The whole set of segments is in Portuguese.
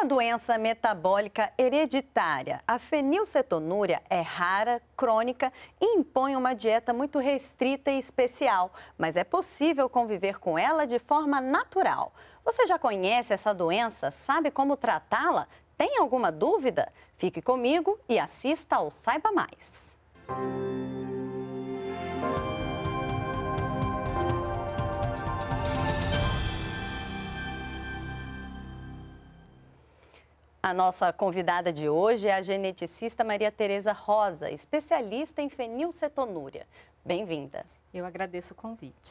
uma doença metabólica hereditária, a fenilcetonúria é rara, crônica e impõe uma dieta muito restrita e especial, mas é possível conviver com ela de forma natural. Você já conhece essa doença? Sabe como tratá-la? Tem alguma dúvida? Fique comigo e assista ao Saiba Mais. A nossa convidada de hoje é a geneticista Maria Tereza Rosa, especialista em fenilcetonúria. Bem-vinda. Eu agradeço o convite.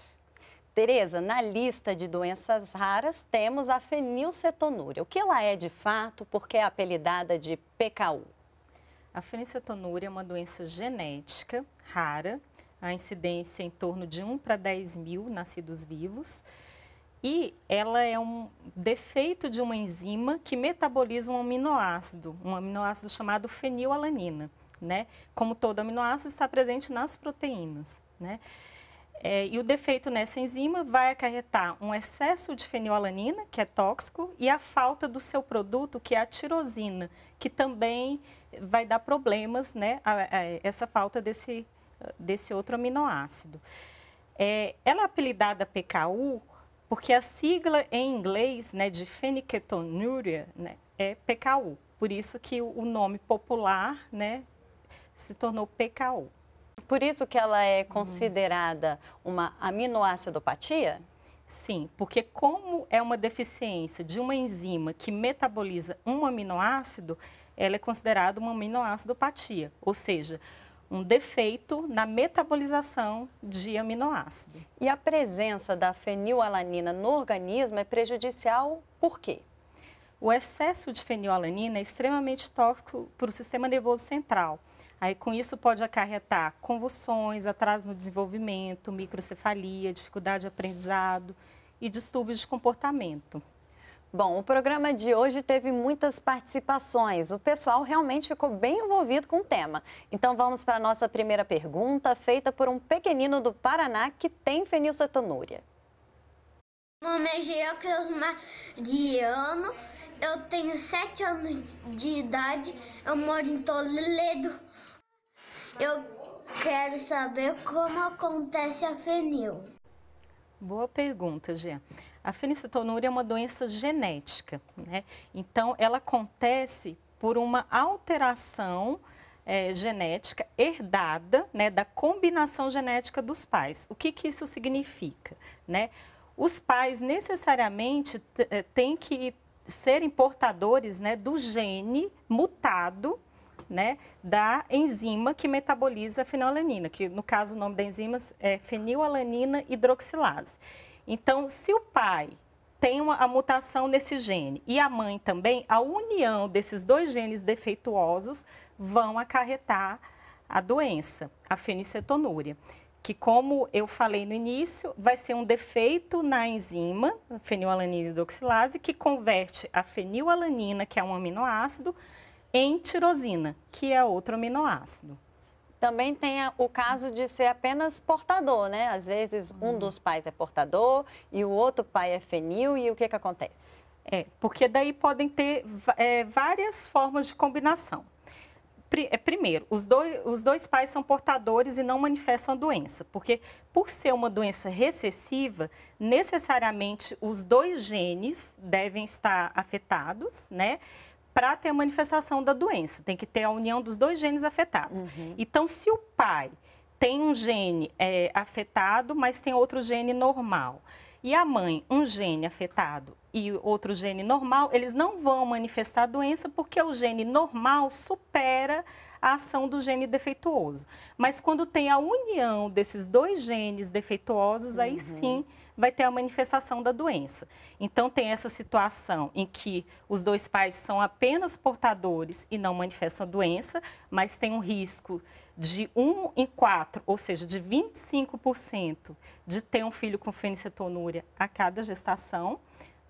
Tereza, na lista de doenças raras temos a fenilcetonúria. O que ela é de fato? Por que é apelidada de PKU? A fenilcetonúria é uma doença genética rara, a incidência é em torno de 1 para 10 mil nascidos vivos e ela é um defeito de uma enzima que metaboliza um aminoácido, um aminoácido chamado fenilalanina, né? Como todo aminoácido está presente nas proteínas, né? É, e o defeito nessa enzima vai acarretar um excesso de fenilalanina, que é tóxico, e a falta do seu produto, que é a tirosina, que também vai dar problemas, né? A, a, essa falta desse, desse outro aminoácido. É, ela é apelidada PKU porque a sigla em inglês né, de feniquetonúria né, é PKU, por isso que o nome popular né, se tornou PKU. Por isso que ela é uhum. considerada uhum. uma aminoacidopatia? Sim, porque como é uma deficiência de uma enzima que metaboliza um aminoácido, ela é considerada uma aminoacidopatia, ou seja, um defeito na metabolização de aminoácido. E a presença da fenilalanina no organismo é prejudicial por quê? O excesso de fenilalanina é extremamente tóxico para o sistema nervoso central. Aí, com isso, pode acarretar convulsões, atraso no desenvolvimento, microcefalia, dificuldade de aprendizado e distúrbios de comportamento. Bom, o programa de hoje teve muitas participações. O pessoal realmente ficou bem envolvido com o tema. Então vamos para a nossa primeira pergunta, feita por um pequenino do Paraná que tem fenilcetonúria. Meu nome é Geocles Mariano, eu tenho 7 anos de idade, eu moro em Toledo. Eu quero saber como acontece a fenil. Boa pergunta, Jean. A fenicitonúria é uma doença genética, né? Então, ela acontece por uma alteração é, genética herdada, né, da combinação genética dos pais. O que, que isso significa, né? Os pais necessariamente é, têm que serem portadores, né, do gene mutado né, da enzima que metaboliza a fenilalanina, que no caso o nome da enzima é fenilalanina hidroxilase. Então, se o pai tem uma, a mutação nesse gene e a mãe também, a união desses dois genes defeituosos vão acarretar a doença, a fenicetonúria, que como eu falei no início, vai ser um defeito na enzima fenilalanina hidroxilase que converte a fenilalanina, que é um aminoácido, em tirosina, que é outro aminoácido. Também tem o caso de ser apenas portador, né? Às vezes um uhum. dos pais é portador e o outro pai é fenil e o que, que acontece? É, porque daí podem ter é, várias formas de combinação. É, primeiro, os dois, os dois pais são portadores e não manifestam a doença, porque por ser uma doença recessiva, necessariamente os dois genes devem estar afetados, né? para ter a manifestação da doença. Tem que ter a união dos dois genes afetados. Uhum. Então, se o pai tem um gene é, afetado, mas tem outro gene normal, e a mãe um gene afetado e outro gene normal, eles não vão manifestar a doença porque o gene normal supera a ação do gene defeituoso. Mas quando tem a união desses dois genes defeituosos, uhum. aí sim vai ter a manifestação da doença. Então, tem essa situação em que os dois pais são apenas portadores e não manifestam a doença, mas tem um risco de 1 em 4, ou seja, de 25% de ter um filho com fenilcetonúria a cada gestação.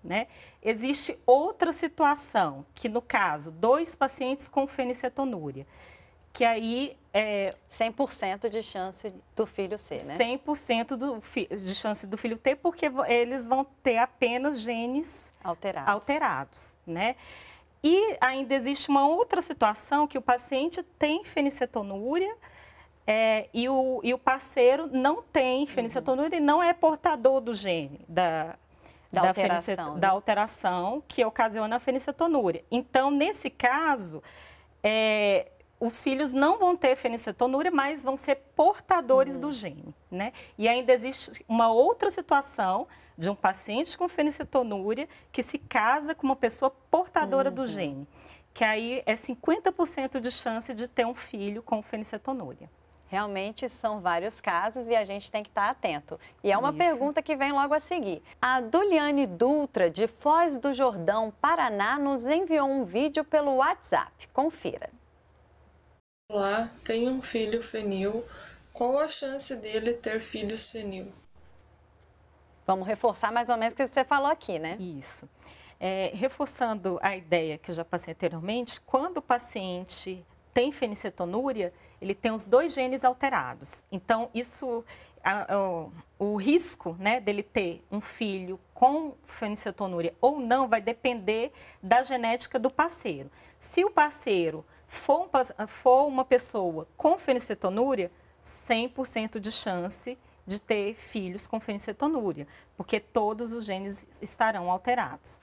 Né? Existe outra situação, que no caso, dois pacientes com fenicetonúria que aí... É, 100% de chance do filho ser, né? 100% do de chance do filho ter, porque eles vão ter apenas genes alterados, alterados né? E ainda existe uma outra situação que o paciente tem fenicetonúria é, e, o, e o parceiro não tem fenicetonúria uhum. e não é portador do gene da, da, da alteração, né? da alteração que ocasiona a fenicetonúria. Então, nesse caso, é, os filhos não vão ter fenicetonúria, mas vão ser portadores uhum. do hum. gene, né? E ainda existe uma outra situação de um paciente com fenicetonúria que se casa com uma pessoa portadora uhum. do gene, que aí é 50% de chance de ter um filho com fenicetonúria. Realmente são vários casos e a gente tem que estar atento. E é uma Isso. pergunta que vem logo a seguir. A Duliane Dutra, de Foz do Jordão, Paraná, nos enviou um vídeo pelo WhatsApp. Confira. Olá, tem um filho fenil. Qual a chance dele ter filhos fenil? Vamos reforçar mais ou menos o que você falou aqui, né? Isso. É, reforçando a ideia que eu já passei anteriormente, quando o paciente tem fenicetonúria, ele tem os dois genes alterados. Então, isso a, a, o risco né, dele ter um filho com fenicetonúria ou não vai depender da genética do parceiro. Se o parceiro for, um, for uma pessoa com fenicetonúria, 100% de chance de ter filhos com fenicetonúria, porque todos os genes estarão alterados.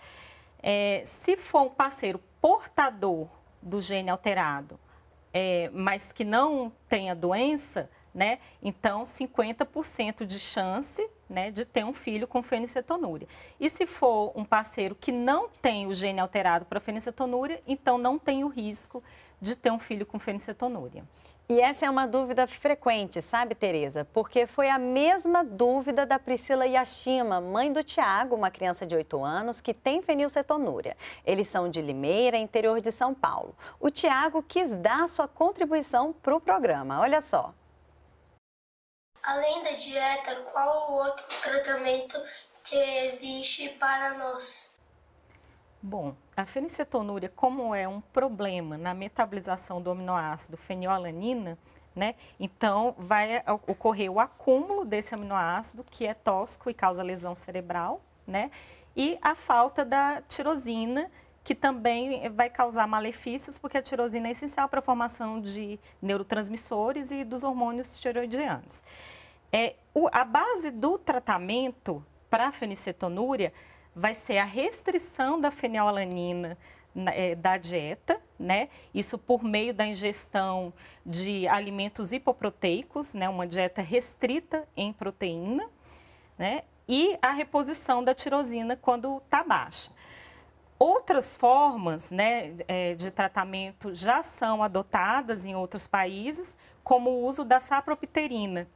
É, se for um parceiro portador do gene alterado, é, mas que não tenha doença, né? Então, 50% de chance né, de ter um filho com fenicetonúria. E se for um parceiro que não tem o gene alterado para fenicetonúria, então não tem o risco de ter um filho com fenicetonúria. E essa é uma dúvida frequente, sabe, Tereza? Porque foi a mesma dúvida da Priscila Yashima, mãe do Tiago, uma criança de 8 anos, que tem fenilcetonúria. Eles são de Limeira, interior de São Paulo. O Tiago quis dar sua contribuição para o programa. Olha só. Além da dieta, qual o outro tratamento que existe para nós? Bom, a fenicetonúria, como é um problema na metabolização do aminoácido fenilalanina, né? Então, vai ocorrer o acúmulo desse aminoácido, que é tóxico e causa lesão cerebral, né? E a falta da tirosina, que também vai causar malefícios, porque a tirosina é essencial para a formação de neurotransmissores e dos hormônios tiroidianos. É, o, a base do tratamento para a fenicetonúria vai ser a restrição da fenilalanina é, da dieta, né? Isso por meio da ingestão de alimentos hipoproteicos, né? Uma dieta restrita em proteína, né? E a reposição da tirosina quando está baixa. Outras formas né, é, de tratamento já são adotadas em outros países, como o uso da sapropiterina,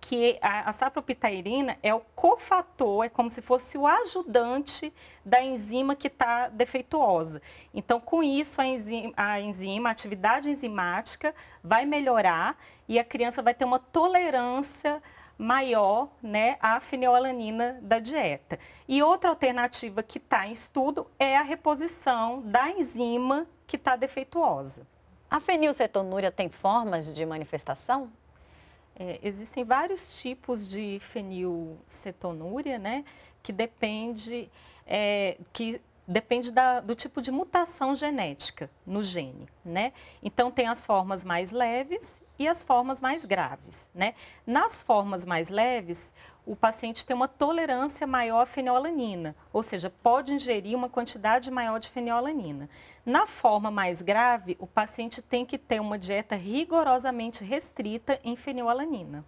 que a, a sapropiterina é o cofator, é como se fosse o ajudante da enzima que está defeituosa. Então, com isso, a enzima, a enzima, a atividade enzimática vai melhorar e a criança vai ter uma tolerância maior né, a fenilalanina da dieta. E outra alternativa que está em estudo é a reposição da enzima que está defeituosa. A fenilcetonúria tem formas de manifestação? É, existem vários tipos de fenilcetonúria, né? Que depende, é, que depende da, do tipo de mutação genética no gene, né? Então tem as formas mais leves e as formas mais graves, né? Nas formas mais leves, o paciente tem uma tolerância maior à fenolanina, ou seja, pode ingerir uma quantidade maior de fenolanina. Na forma mais grave, o paciente tem que ter uma dieta rigorosamente restrita em fenolanina.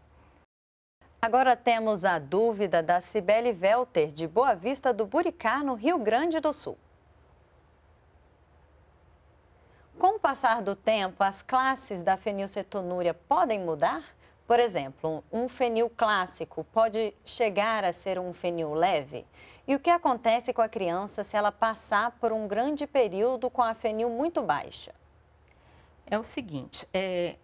Agora temos a dúvida da Cibele Velter, de Boa Vista do Buricá, no Rio Grande do Sul. Com o passar do tempo, as classes da fenilcetonúria podem mudar? Por exemplo, um fenil clássico pode chegar a ser um fenil leve? E o que acontece com a criança se ela passar por um grande período com a fenil muito baixa? É o seguinte, é,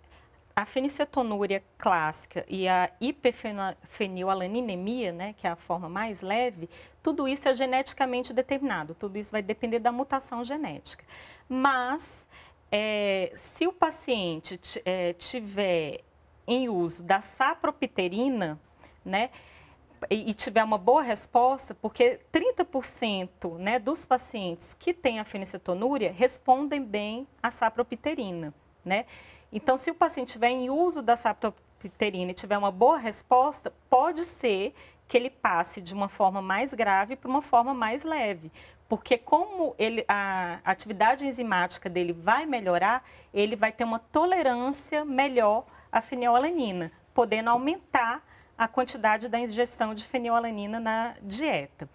a fenicetonúria clássica e a hiperfenilalaninemia, né, que é a forma mais leve, tudo isso é geneticamente determinado, tudo isso vai depender da mutação genética. Mas, é, se o paciente é, tiver em uso da sapropiterina, né, e tiver uma boa resposta, porque 30% né, dos pacientes que têm a fenicetonúria respondem bem à sapropiterina, né? Então, se o paciente tiver em uso da saptopterina e tiver uma boa resposta, pode ser que ele passe de uma forma mais grave para uma forma mais leve. Porque como ele, a atividade enzimática dele vai melhorar, ele vai ter uma tolerância melhor à fenilalanina, podendo aumentar a quantidade da ingestão de fenilalanina na dieta.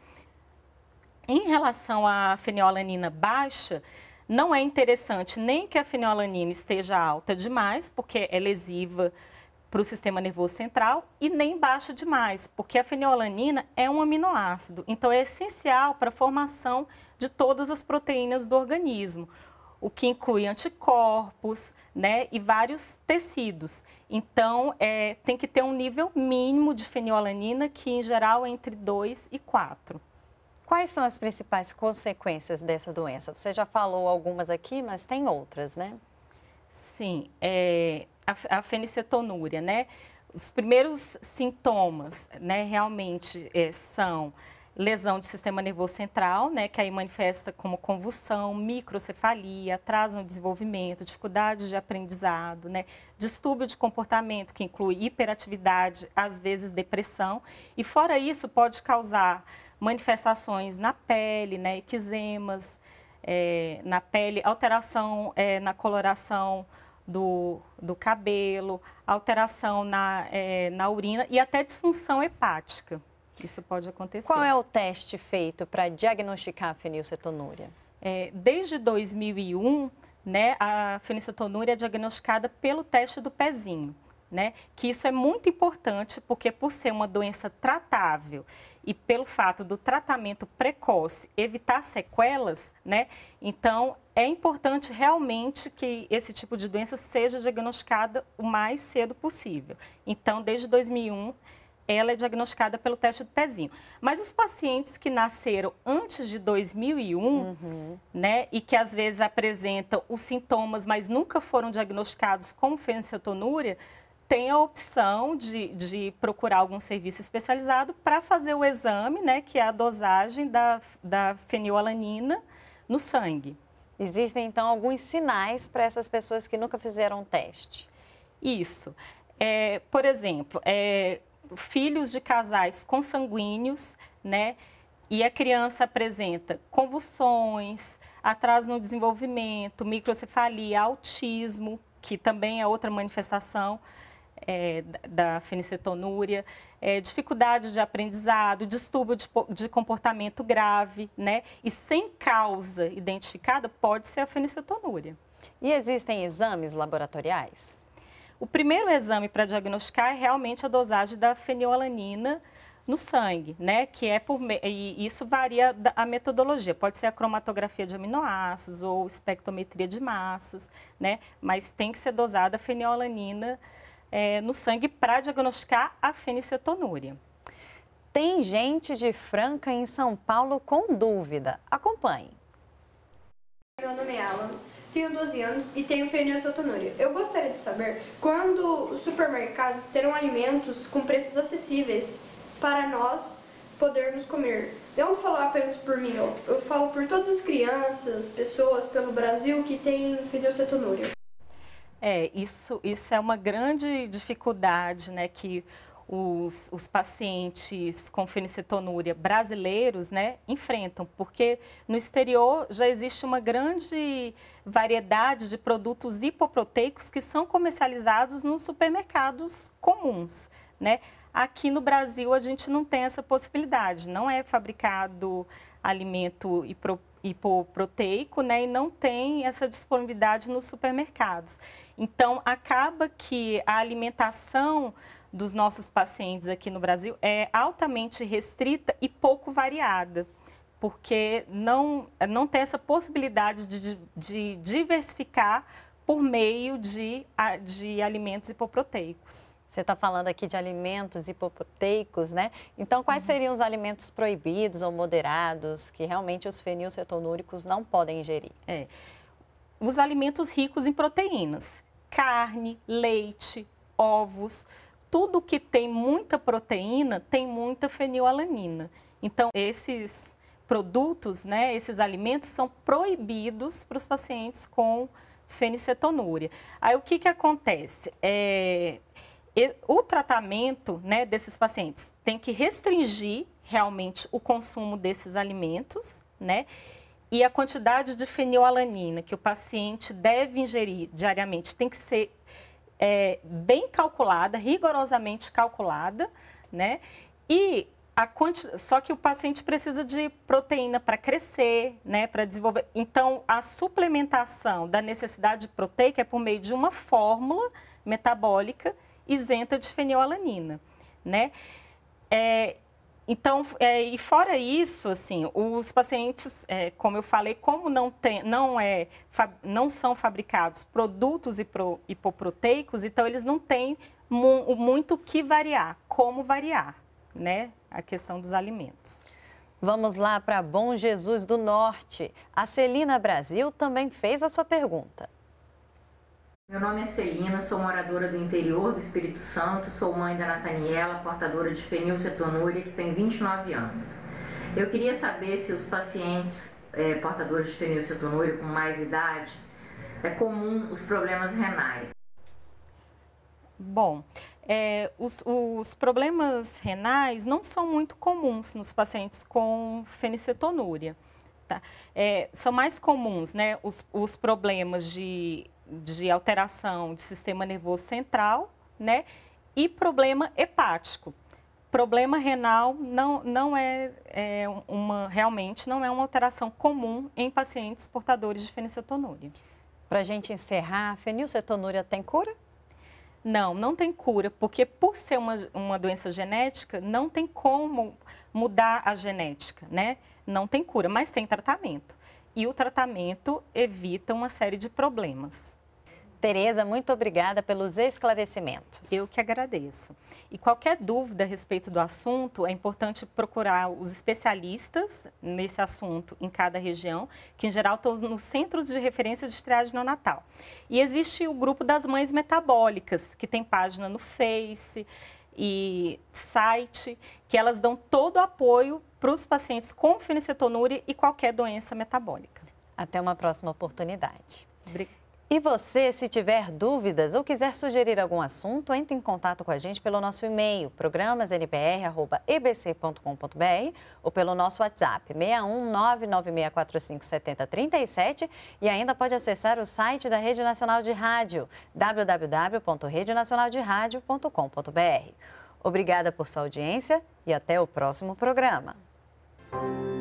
Em relação à fenilalanina baixa, não é interessante nem que a fenilalanina esteja alta demais, porque é lesiva para o sistema nervoso central, e nem baixa demais, porque a fenilalanina é um aminoácido, então é essencial para a formação de todas as proteínas do organismo o que inclui anticorpos, né, e vários tecidos. Então, é, tem que ter um nível mínimo de fenilalanina, que em geral é entre 2 e 4. Quais são as principais consequências dessa doença? Você já falou algumas aqui, mas tem outras, né? Sim, é, a, a fenicetonúria, né? Os primeiros sintomas, né, realmente é, são lesão de sistema nervoso central, né, que aí manifesta como convulsão, microcefalia, atraso no desenvolvimento, dificuldade de aprendizado, né, distúrbio de comportamento, que inclui hiperatividade, às vezes depressão, e fora isso pode causar manifestações na pele, né, eczemas, é, na pele, alteração é, na coloração do, do cabelo, alteração na, é, na urina e até disfunção hepática. Isso pode acontecer. Qual é o teste feito para diagnosticar a fenilcetonúria? É, desde 2001, né, a fenilcetonúria é diagnosticada pelo teste do pezinho né? Que isso é muito importante porque por ser uma doença tratável e pelo fato do tratamento precoce evitar sequelas, né? Então é importante realmente que esse tipo de doença seja diagnosticada o mais cedo possível. Então, desde 2001 ela é diagnosticada pelo teste do pezinho. Mas os pacientes que nasceram antes de 2001, uhum. né, e que às vezes apresentam os sintomas, mas nunca foram diagnosticados como fenilcetonúria, tem a opção de, de procurar algum serviço especializado para fazer o exame, né, que é a dosagem da, da fenilalanina no sangue. Existem, então, alguns sinais para essas pessoas que nunca fizeram teste? Isso. É, por exemplo, é, filhos de casais consanguíneos, né, e a criança apresenta convulsões, atraso no desenvolvimento, microcefalia, autismo, que também é outra manifestação é, da fenicetonúria, é, dificuldade de aprendizado, distúrbio de, de, comportamento grave, né? E sem causa identificada pode ser a fenicetonúria. E existem exames laboratoriais? O primeiro exame para diagnosticar é realmente a dosagem da fenilalanina no sangue, né? Que é por e isso varia da, a metodologia. Pode ser a cromatografia de aminoácidos ou espectrometria de massas, né? Mas tem que ser dosada a fenilalanina é, no sangue para diagnosticar a fenicetonúria. Tem gente de Franca em São Paulo com dúvida. Acompanhe. Meu nome é Alan, tenho 12 anos e tenho fenilcetonúria. Eu gostaria de saber quando os supermercados terão alimentos com preços acessíveis para nós podermos comer. Eu não falar apenas por mim, eu, falo por todas as crianças, pessoas pelo Brasil que têm fenilcetonúria. É, isso, isso é uma grande dificuldade, né, que os, os, pacientes com fenicetonúria brasileiros né, enfrentam, porque no exterior já existe uma grande variedade de produtos hipoproteicos que são comercializados nos supermercados comuns. Né? Aqui no Brasil a gente não tem essa possibilidade, não é fabricado alimento hipoproteico hipoproteico, né, e não tem essa disponibilidade nos supermercados. Então, acaba que a alimentação dos nossos pacientes aqui no Brasil é altamente restrita e pouco variada, porque não, não tem essa possibilidade de, de diversificar por meio de, de alimentos hipoproteicos. Você está falando aqui de alimentos hipoproteicos, né? Então, quais uhum. seriam os alimentos proibidos ou moderados que realmente os fenilcetonúricos não podem ingerir? É. Os alimentos ricos em proteínas, carne, leite, ovos, tudo que tem muita proteína tem muita fenilalanina. Então, esses produtos, né, esses alimentos são proibidos para os pacientes com fenicetonúria. Aí, o que, que acontece? É o tratamento né, desses pacientes tem que restringir realmente o consumo desses alimentos, né? E a quantidade de fenilalanina que o paciente deve ingerir diariamente tem que ser é, bem calculada, rigorosamente calculada, né? E a quanti... só que o paciente precisa de proteína para crescer, né, para desenvolver. Então, a suplementação da necessidade proteica é por meio de uma fórmula metabólica isenta de fenilalanina, né? É, então, é, e fora isso, assim, os pacientes, é, como eu falei, como não, tem, não, é, não são fabricados produtos hipro, hipoproteicos, então eles não têm mu, muito o que variar, como variar, né? A questão dos alimentos. Vamos lá para Bom Jesus do Norte. A Celina Brasil também fez a sua pergunta. Meu nome é Celina, sou moradora do interior do Espírito Santo, sou mãe da Nataniela, portadora de fenilcetonúria, que tem 29 anos. Eu queria saber se os pacientes é, portadores de fenilcetonúria com mais idade é comum os problemas renais. Bom, é, os, os, problemas renais não são muito comuns nos pacientes com fenicetonúria. Tá? É, são mais comuns né, os, os problemas de de alteração de sistema nervoso central, né? E problema hepático. Problema renal não, não é, é uma, realmente não é uma alteração comum em pacientes portadores de fenilcetonúria. Para a gente encerrar, a fenilcetonúria tem cura? Não, não tem cura, porque por ser uma, uma doença genética, não tem como mudar a genética, né? Não tem cura, mas tem tratamento e o tratamento evita uma série de problemas. Tereza, muito obrigada pelos esclarecimentos. Eu que agradeço. E qualquer dúvida a respeito do assunto, é importante procurar os especialistas nesse assunto em cada região, que em geral estão nos centros de referência de triagem neonatal. E existe o grupo das mães metabólicas, que tem página no Face e site, que elas dão todo o apoio para os pacientes com fenicetonúria e qualquer doença metabólica. Até uma próxima oportunidade. Obrigada. E você, se tiver dúvidas ou quiser sugerir algum assunto, entre em contato com a gente pelo nosso e-mail, programasnpr.ebc.com.br ou pelo nosso WhatsApp, 61996457037 e ainda pode acessar o site da Rede Nacional de Rádio, www.redenacionalderadio.com.br. Obrigada por sua audiência e até o próximo programa. thank you